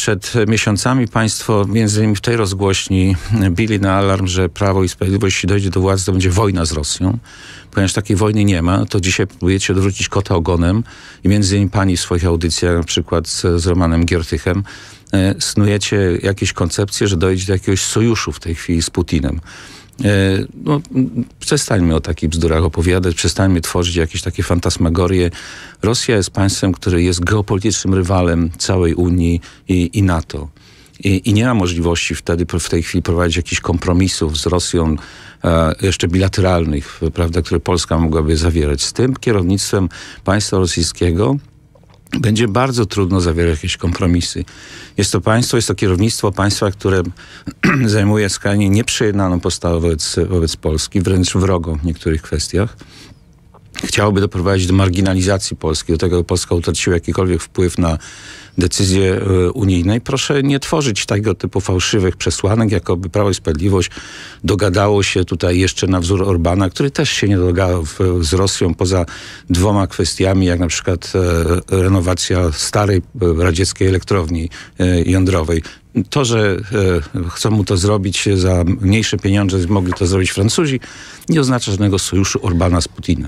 przed miesiącami państwo między innymi w tej rozgłośni bili na alarm, że Prawo i Sprawiedliwość, jeśli dojdzie do władzy, to będzie wojna z Rosją. Ponieważ takiej wojny nie ma, to dzisiaj próbujecie odwrócić kota ogonem i między innymi pani w swoich audycjach, na przykład z, z Romanem Giertychem, e, snujecie jakieś koncepcje, że dojdzie do jakiegoś sojuszu w tej chwili z Putinem. E, no, przestańmy o takich bzdurach opowiadać, przestańmy tworzyć jakieś takie fantasmagorie. Rosja jest państwem, które jest geopolitycznym rywalem całej Unii i, i NATO. I, I, nie ma możliwości wtedy w tej chwili prowadzić jakichś kompromisów z Rosją, e, jeszcze bilateralnych, prawda, które Polska mogłaby zawierać. Z tym kierownictwem państwa rosyjskiego będzie bardzo trudno zawierać jakieś kompromisy. Jest to państwo, jest to kierownictwo państwa, które zajmuje skrajnie nieprzyjednaną postawę wobec, wobec Polski, wręcz wrogą w niektórych kwestiach. Chciałoby doprowadzić do marginalizacji Polski, do tego, by Polska utraciła jakikolwiek wpływ na decyzje e, unijnej. Proszę nie tworzyć tego typu fałszywych przesłanek, jakoby Prawo i Sprawiedliwość dogadało się tutaj jeszcze na wzór Orbana, który też się nie dogadał z Rosją poza dwoma kwestiami, jak na przykład e, renowacja starej e, radzieckiej elektrowni jądrowej. To, że chcą mu to zrobić za mniejsze pieniądze, mogli to zrobić Francuzi, nie oznacza żadnego sojuszu Orbana z Putinem.